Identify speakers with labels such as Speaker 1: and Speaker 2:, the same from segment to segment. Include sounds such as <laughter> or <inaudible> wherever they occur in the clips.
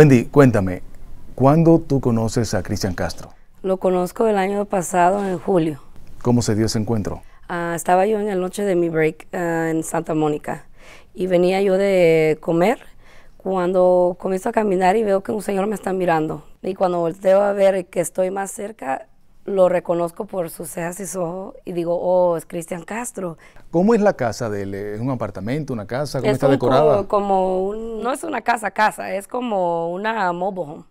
Speaker 1: Wendy, cuéntame, ¿cuándo tú conoces a Cristian Castro?
Speaker 2: Lo conozco el año pasado, en julio.
Speaker 1: ¿Cómo se dio ese encuentro?
Speaker 2: Ah, estaba yo en la noche de mi break ah, en Santa Mónica y venía yo de comer cuando comienzo a caminar y veo que un señor me está mirando. Y cuando volteo a ver que estoy más cerca, lo reconozco por sus cejas y su ojo, y digo, oh, es Cristian Castro.
Speaker 1: ¿Cómo es la casa de él? ¿Es un apartamento, una casa? ¿Cómo está decorada?
Speaker 2: Como, no es una casa, casa, es como una mobile home.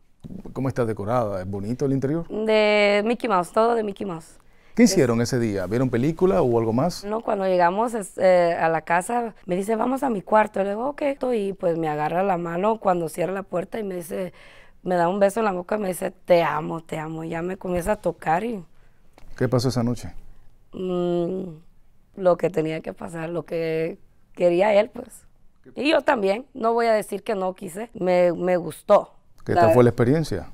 Speaker 1: ¿Cómo está decorada? ¿Es bonito el interior?
Speaker 2: De Mickey Mouse, todo de Mickey Mouse.
Speaker 1: ¿Qué hicieron ese día? ¿Vieron película o algo más?
Speaker 2: No, cuando llegamos eh, a la casa, me dice, vamos a mi cuarto. Le digo, ok. Y pues me agarra la mano cuando cierra la puerta y me dice, me da un beso en la boca y me dice, te amo, te amo. ya me comienza a tocar y...
Speaker 1: ¿Qué pasó esa noche?
Speaker 2: Mm, lo que tenía que pasar, lo que quería él, pues. Y yo también, no voy a decir que no quise, me, me gustó. ¿Qué tal fue la experiencia?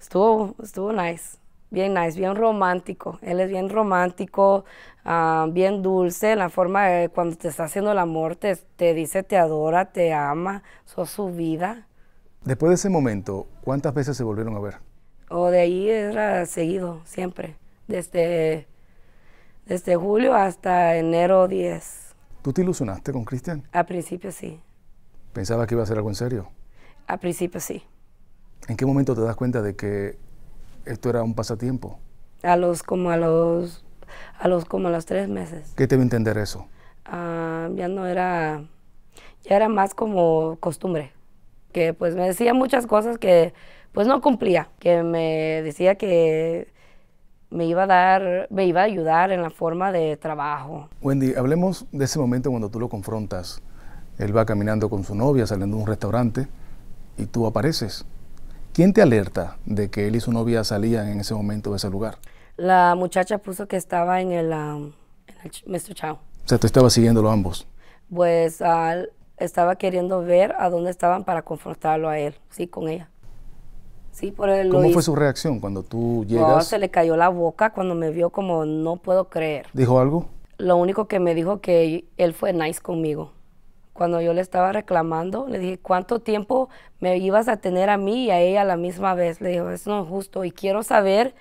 Speaker 2: Estuvo, estuvo nice, bien nice, bien romántico. Él es bien romántico, ah, bien dulce, la forma de cuando te está haciendo el amor, te, te dice te adora, te ama, sos su vida.
Speaker 1: Después de ese momento, ¿cuántas veces se volvieron a ver?
Speaker 2: O de ahí era seguido, siempre, desde, desde julio hasta enero 10.
Speaker 1: ¿Tú te ilusionaste con Cristian?
Speaker 2: A principio sí.
Speaker 1: ¿Pensabas que iba a ser algo en serio?
Speaker 2: A principio sí.
Speaker 1: ¿En qué momento te das cuenta de que esto era un pasatiempo?
Speaker 2: A los como a los a los como los tres meses.
Speaker 1: ¿Qué te va a entender eso?
Speaker 2: Ah, ya no era, ya era más como costumbre que pues me decía muchas cosas que pues no cumplía, que me decía que me iba a dar, me iba a ayudar en la forma de trabajo.
Speaker 1: Wendy, hablemos de ese momento cuando tú lo confrontas. Él va caminando con su novia, saliendo de un restaurante y tú apareces. ¿Quién te alerta de que él y su novia salían en ese momento de ese lugar?
Speaker 2: La muchacha puso que estaba en el, um, en Mr. Chow. O
Speaker 1: sea, te estaba siguiéndolo ambos.
Speaker 2: Pues al estaba queriendo ver a dónde estaban para confrontarlo a él, sí, con ella. Sí, por ¿Cómo fue su
Speaker 1: reacción cuando tú llegas? se
Speaker 2: le cayó la boca cuando me vio como no puedo creer. ¿Dijo algo? Lo único que me dijo que él fue nice conmigo. Cuando yo le estaba reclamando, le dije, ¿cuánto tiempo me ibas a tener a mí y a ella a la misma vez? Le dijo, eso no es justo y quiero saber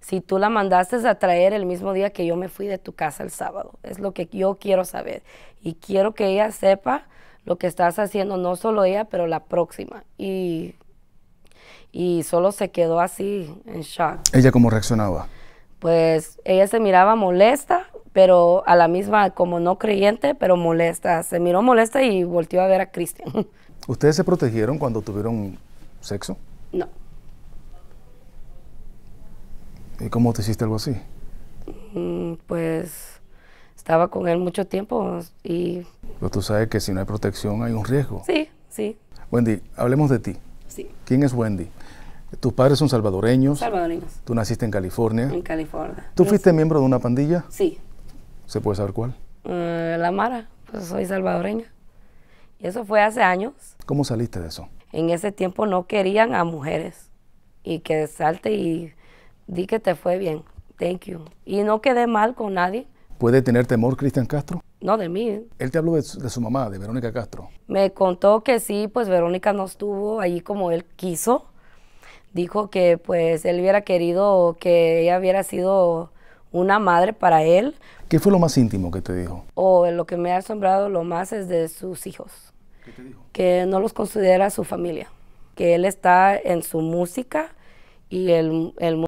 Speaker 2: si tú la mandaste a traer el mismo día que yo me fui de tu casa el sábado. Es lo que yo quiero saber. Y quiero que ella sepa lo que estás haciendo, no solo ella, pero la próxima. Y, y solo se quedó así, en shock.
Speaker 1: ¿Ella cómo reaccionaba?
Speaker 2: Pues ella se miraba molesta, pero a la misma como no creyente, pero molesta. Se miró molesta y volvió a ver a Cristian.
Speaker 1: <laughs> ¿Ustedes se protegieron cuando tuvieron sexo? No. ¿Y cómo te hiciste algo así?
Speaker 2: Mm, pues estaba con él mucho tiempo y
Speaker 1: pero tú sabes que si no hay protección hay un riesgo. Sí, sí. Wendy, hablemos de ti. Sí. ¿Quién es Wendy? Tus padres son salvadoreños. Salvadoreños. Tú naciste en California. En
Speaker 2: California. ¿Tú
Speaker 1: fuiste miembro de una pandilla? Sí. ¿Se puede saber cuál?
Speaker 2: Eh, la Mara, pues soy salvadoreña. Y eso fue hace años.
Speaker 1: ¿Cómo saliste de eso?
Speaker 2: En ese tiempo no querían a mujeres. Y que salte y di que te fue bien. Thank you. Y no quedé mal con nadie.
Speaker 1: ¿Puede tener temor Cristian Castro?
Speaker 2: No, de mí. ¿eh?
Speaker 1: Él te habló de su, mamá, de Verónica Castro.
Speaker 2: Me contó que sí, pues Verónica no estuvo allí como él quiso. Dijo que pues él hubiera querido que ella hubiera sido una madre para él.
Speaker 1: ¿Qué fue lo más íntimo que te dijo?
Speaker 2: O lo que me ha asombrado lo más es de sus hijos. ¿Qué te dijo? Que no los considera su familia, que él está en su música y el, el